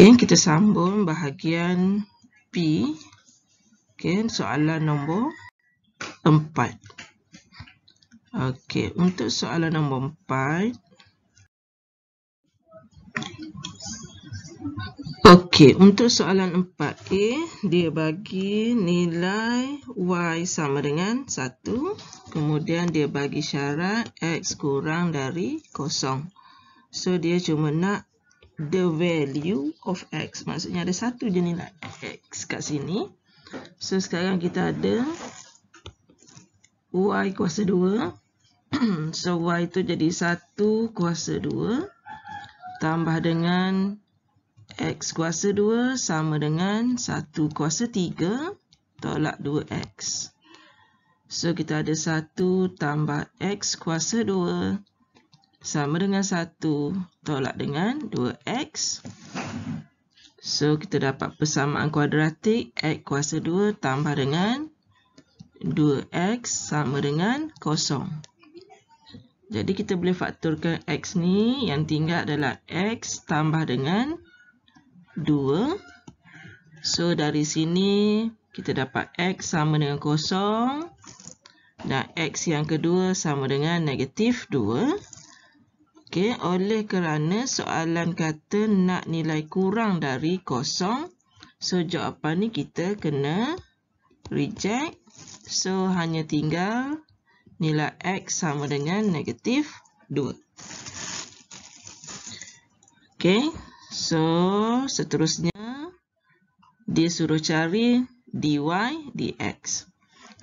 Okey, kita sambung bahagian P. Okey, soalan nombor 4. Okey, untuk soalan nombor 4. Okey, untuk soalan 4A, dia bagi nilai Y sama dengan 1. Kemudian dia bagi syarat X kurang dari kosong. So, dia cuma nak the value of x. Maksudnya ada satu je nilai x kat sini. So sekarang kita ada y kuasa 2. so y tu jadi 1 kuasa 2 tambah dengan x kuasa 2 sama dengan 1 kuasa 3 tolak 2x. So kita ada 1 tambah x kuasa sama dengan 1 tolak dengan 2x. So, kita dapat persamaan kuadratik x kuasa 2 tambah dengan 2x sama dengan kosong Jadi, kita boleh faktorkan x ni yang tinggal adalah x tambah dengan 2. So, dari sini kita dapat x sama dengan kosong dan x yang kedua sama dengan negatif 2. Okey, oleh kerana soalan kata nak nilai kurang dari kosong. So, jawapan ni kita kena reject. So, hanya tinggal nilai X sama dengan negatif 2. Okey, so seterusnya dia suruh cari dy, dx.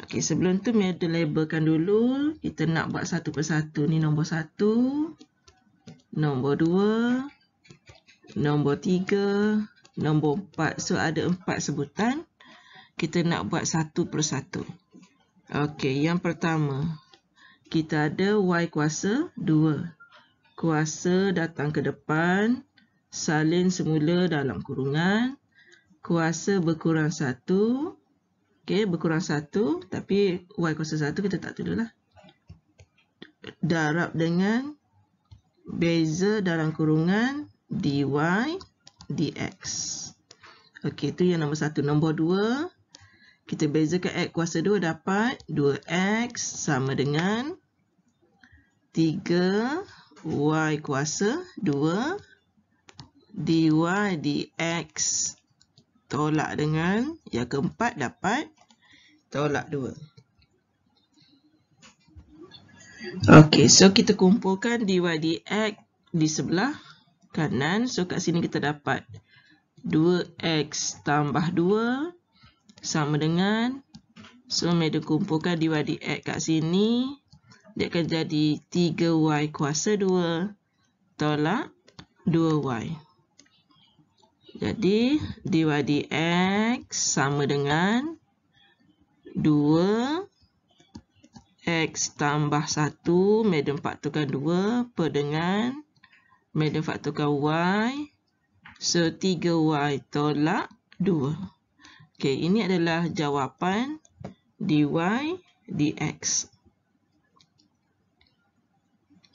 Okey, sebelum tu, dia labelkan dulu. Kita nak buat satu persatu. Ni nombor satu nombor 2, nombor 3, nombor 4. So ada 4 sebutan. Kita nak buat satu per satu. Okey, yang pertama. Kita ada Y kuasa 2. Kuasa datang ke depan. Salin semula dalam kurungan. Kuasa berkurang 1. Okey, berkurang 1. Tapi Y kuasa 1 kita tak tuduh lah. Darab dengan beza dalam kurungan dy dx. Okey, itu yang nombor satu. Nombor dua, kita bezakan x kuasa dua dapat 2x sama dengan 3y kuasa 2 dy dx tolak dengan yang keempat dapat tolak 2. Okay, so kita kumpulkan dy dx di sebelah kanan. So kat sini kita dapat 2x tambah 2 sama dengan so medium kumpulkan dy dx kat sini dia akan jadi 3y kuasa 2 tolak 2y. Jadi dy dx sama dengan 2 X tambah 1, medium faktorkan 2, per dengan medium faktorkan Y. So, 3Y tolak 2. Okay, ini adalah jawapan dy dx.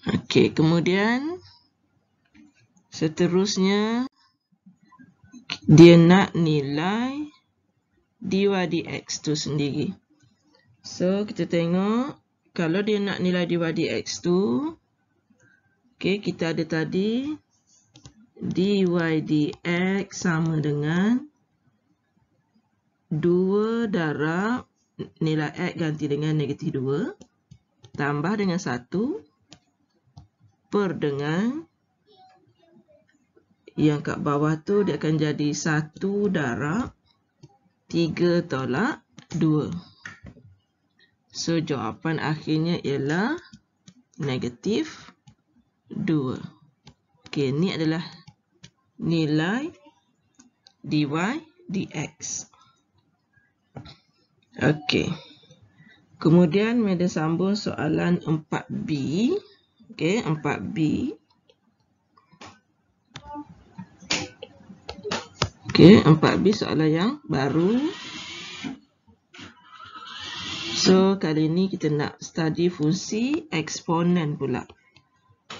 Okey, kemudian seterusnya dia nak nilai dy dx tu sendiri. So, kita tengok kalau dia nak nilai dy dx tu okey kita ada tadi dy dx sama dengan 2 darab nilai x ganti dengan negatif 2 tambah dengan 1 per dengan yang kat bawah tu dia akan jadi 1 darab 3 tolak 2. So, jawapan akhirnya ialah negatif 2. Okey, ni adalah nilai dy dx. Okey. Kemudian, media sambung soalan 4B. Okey, 4B. Okey, 4B soalan yang baru. Okey. So, kali ni kita nak study fungsi eksponen pula.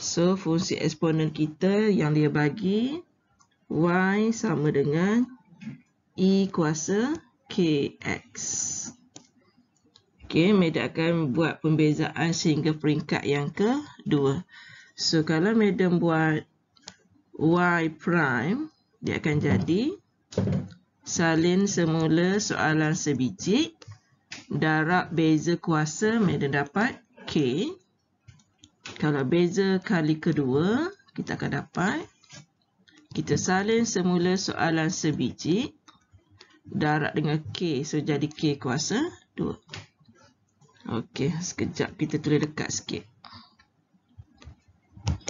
So, fungsi eksponen kita yang dia bagi y sama dengan e kuasa kx. Okay, Meda akan buat pembezaan sehingga peringkat yang kedua. So, kalau Meda buat y prime, dia akan jadi salin semula soalan sebijik darab beza kuasa, Madam dapat K. Kalau beza kali kedua, kita akan dapat. Kita salin semula soalan sebiji. Darab dengan K, so jadi K kuasa 2. Okey, sekejap kita tulis dekat sikit.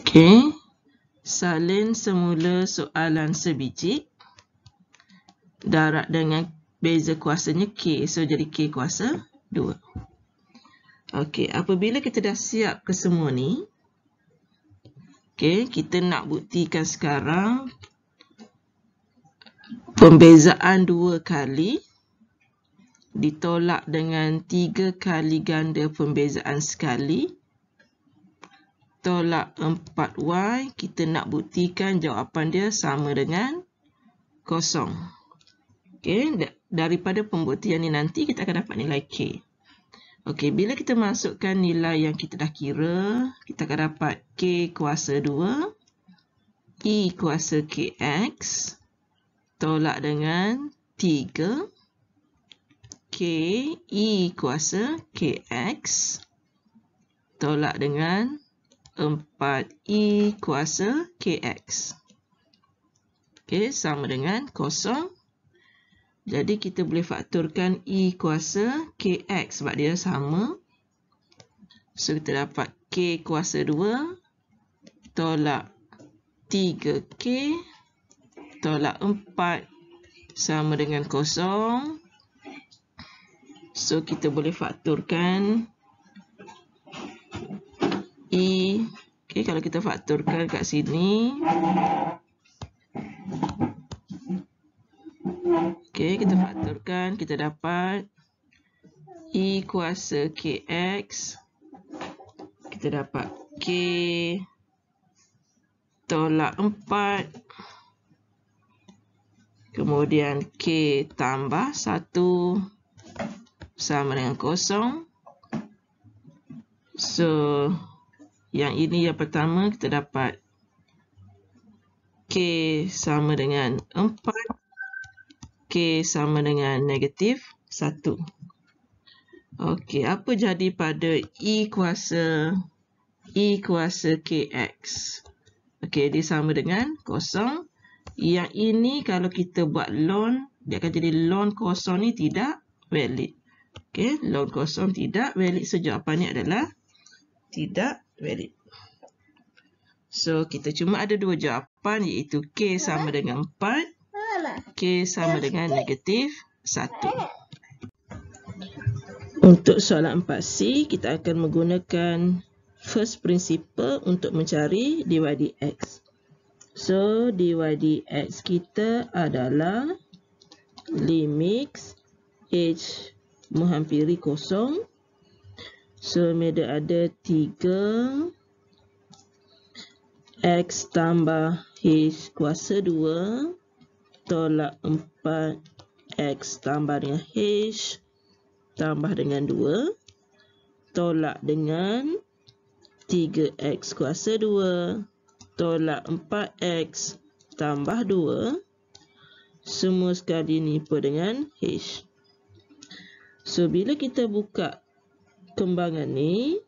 Okey. Salin semula soalan sebiji. Darab dengan beza kuasanya K. So, jadi K kuasa 2. Okey, apabila kita dah siap ke semua ni, okey, kita nak buktikan sekarang pembezaan dua kali ditolak dengan tiga kali ganda pembezaan sekali tolak 4y kita nak buktikan jawapan dia sama dengan kosong okey daripada pembuktian ni nanti kita akan dapat nilai K. Okey, bila kita masukkan nilai yang kita dah kira, kita akan dapat K kuasa 2, i kuasa KX, tolak dengan 3, K, i kuasa KX, tolak dengan 4, i kuasa KX. Okey, sama dengan kosong. Jadi kita boleh faktorkan E kuasa KX sebab dia sama. So kita dapat K kuasa 2 tolak 3K tolak 4 sama dengan kosong. So kita boleh faktorkan E. Okay, kalau kita faktorkan kat sini. Okey, kita faktorkan. Kita dapat E kuasa KX. Kita dapat K tolak 4. Kemudian K tambah 1 sama dengan kosong. So, yang ini yang pertama kita dapat K sama dengan 4. K sama dengan negatif 1. Okey, apa jadi pada E kuasa E kuasa KX? Okey, dia sama dengan kosong. Yang ini kalau kita buat loan, dia akan jadi loan kosong ni tidak valid. Okey, loan kosong tidak valid. So, jawapannya adalah tidak valid. So, kita cuma ada dua jawapan iaitu K sama dengan 4 K sama dengan negatif 1. Untuk soalan 4C, kita akan menggunakan first principle untuk mencari dy dx. So, dy dx kita adalah limit h menghampiri kosong. So, media ada 3 x tambah h kuasa 2 tolak 4 X tambah dengan H tambah dengan 2 tolak dengan 3X kuasa 2 tolak 4X tambah 2 semua sekali nipu dengan H so bila kita buka kembangan ni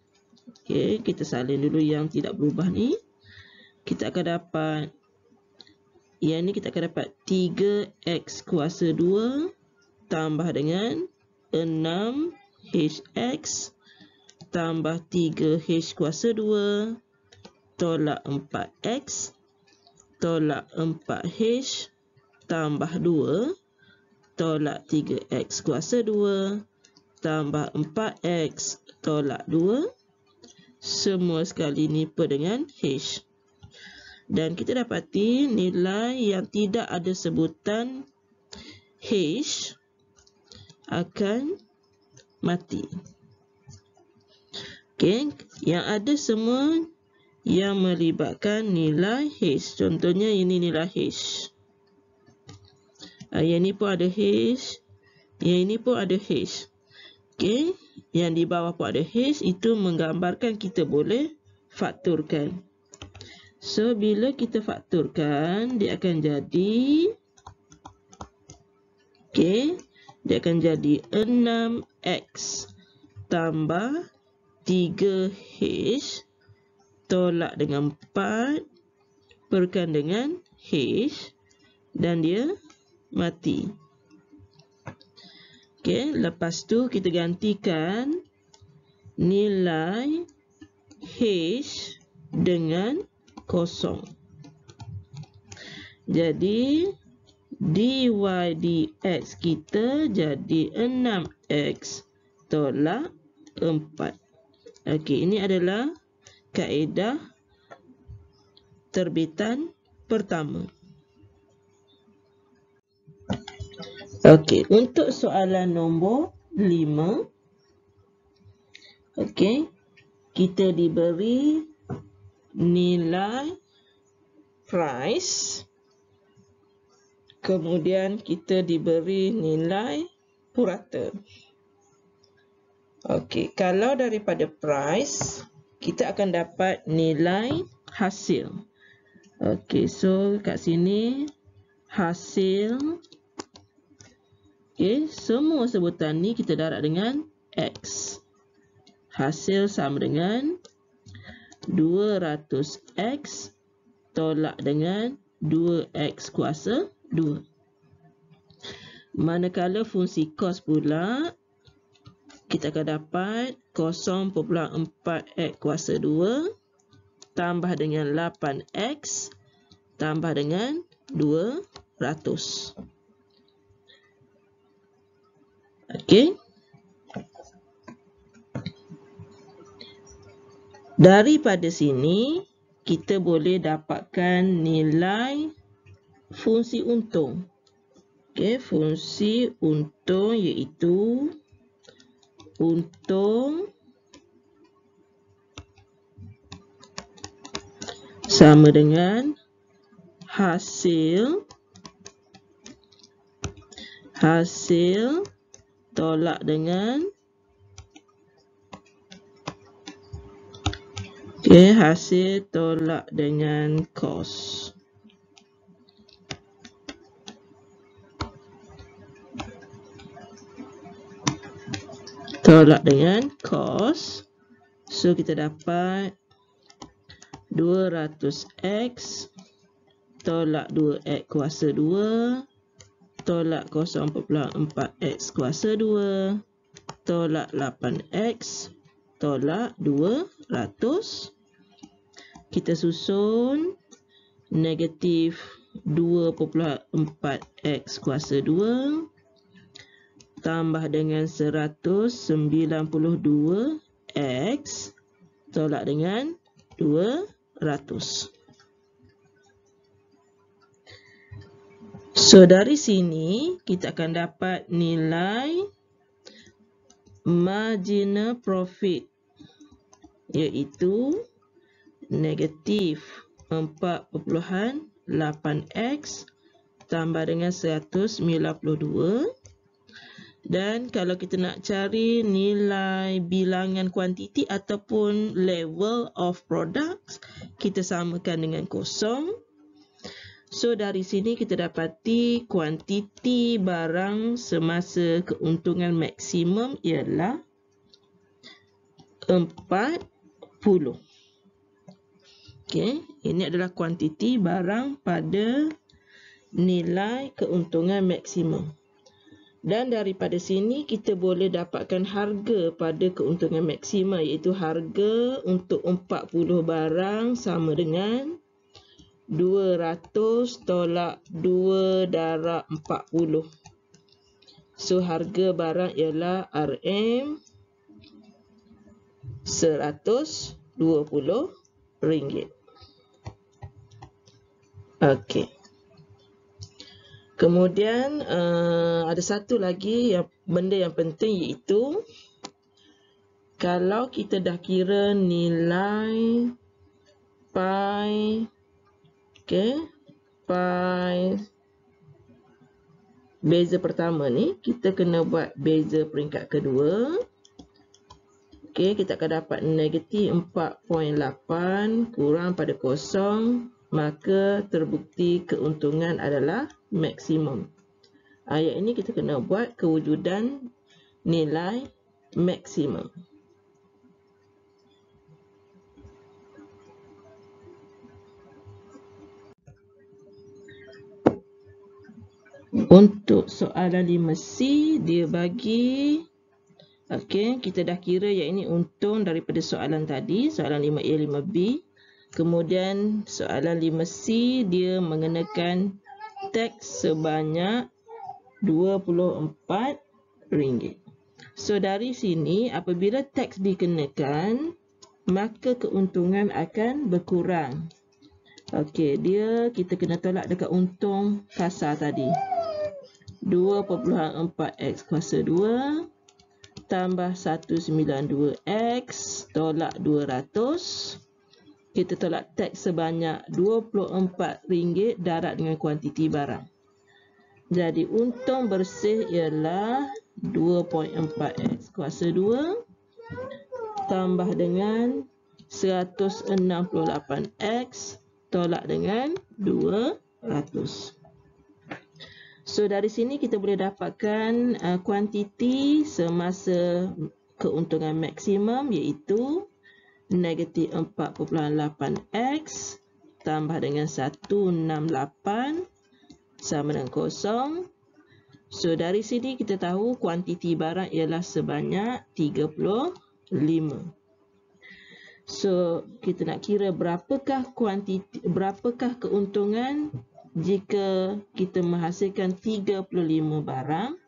okay, kita salin dulu yang tidak berubah ni kita akan dapat yang ni kita akan dapat 3x kuasa 2 tambah dengan 6hx tambah 3h kuasa 2 tolak 4x tolak 4h tambah 2 tolak 3x kuasa 2 tambah 4x tolak 2 semua sekali ni per dengan h. Dan kita dapati nilai yang tidak ada sebutan H akan mati. Okay. Yang ada semua yang melibatkan nilai H. Contohnya ini nilai H. Ah, yang ini pun ada H. Yang ini pun ada H. Okay. Yang di bawah pun ada H. Itu menggambarkan kita boleh fakturkan. So, bila kita fakturkan, dia akan jadi, okay, dia akan jadi 6x tambah 3h tolak dengan 4 perkan dengan h dan dia mati. Okay, lepas tu kita gantikan nilai h dengan 3 kosong. Jadi, dy dx kita jadi 6x tolak 4. Okey, ini adalah kaedah terbitan pertama. Okey, untuk soalan nombor 5. Okey, kita diberi nilai price kemudian kita diberi nilai purata okey kalau daripada price kita akan dapat nilai hasil okey so kat sini hasil okey semua sebutan ni kita darab dengan x hasil sama dengan 200x tolak dengan 2x kuasa 2. Manakala fungsi cos pula, kita akan dapat 0.4x kuasa 2 tambah dengan 8x tambah dengan 200. Okey. daripada sini kita boleh dapatkan nilai fungsi untung. Okay, fungsi untung iaitu untung sama dengan hasil hasil tolak dengan Okay, hasil tolak dengan kos. Tolak dengan kos. So, kita dapat 200x tolak 2x kuasa 2 tolak 0.4x kuasa 2 tolak 8x tolak 200 kita susun negatif 2.4x kuasa 2 tambah dengan 192x tolak dengan 200. So, dari sini kita akan dapat nilai marginal profit iaitu negatif 4.8x tambah dengan 192. Dan kalau kita nak cari nilai bilangan kuantiti ataupun level of products, kita samakan dengan kosong. So, dari sini kita dapati kuantiti barang semasa keuntungan maksimum ialah 40. 40. Okey, ini adalah kuantiti barang pada nilai keuntungan maksimum. Dan daripada sini kita boleh dapatkan harga pada keuntungan maksimum iaitu harga untuk 40 barang sama dengan 200 tolak 2 darab 40. So harga barang ialah RM120. ringgit. Okey. Kemudian uh, ada satu lagi yang, benda yang penting iaitu kalau kita dah kira nilai pi okey pi beza pertama ni kita kena buat beza peringkat kedua okey kita akan dapat negatif 4.8 kurang pada kosong maka terbukti keuntungan adalah maksimum. Ayat ini kita kena buat kewujudan nilai maksimum. Untuk soalan 5C, dia bagi, okay, kita dah kira yang ini untung daripada soalan tadi, soalan 5A, 5B. Kemudian soalan 5C dia mengenakan teks sebanyak RM24. So dari sini apabila teks dikenakan maka keuntungan akan berkurang. Okey, dia kita kena tolak dekat untung kasar tadi. 2.4x kuasa 2 tambah 192x tolak 200 kita tolak tax sebanyak RM24 darat dengan kuantiti barang. Jadi untung bersih ialah 2.4x kuasa 2 tambah dengan 168x tolak dengan 200. So dari sini kita boleh dapatkan uh, kuantiti semasa keuntungan maksimum iaitu negatif 4.8x tambah dengan 168 sama dengan kosong. So, dari sini kita tahu kuantiti barang ialah sebanyak 35. So, kita nak kira berapakah kuantiti, berapakah keuntungan jika kita menghasilkan 35 barang.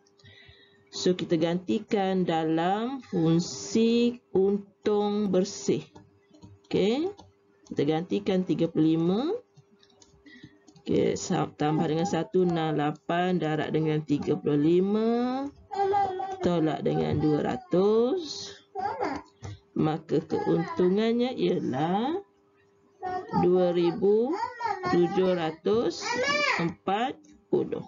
So kita gantikan dalam fungsi untung bersih. Okey. Kita gantikan 35. Okey, tambah dengan 168 darab dengan 35 tolak dengan 200. Maka keuntungannya ialah 2740.